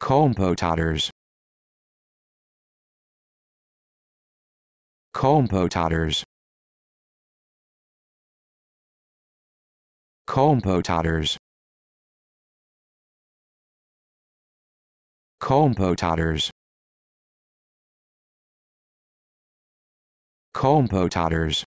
Compotaders. Compotaders. Compotaders. Compotaders. Compotaders.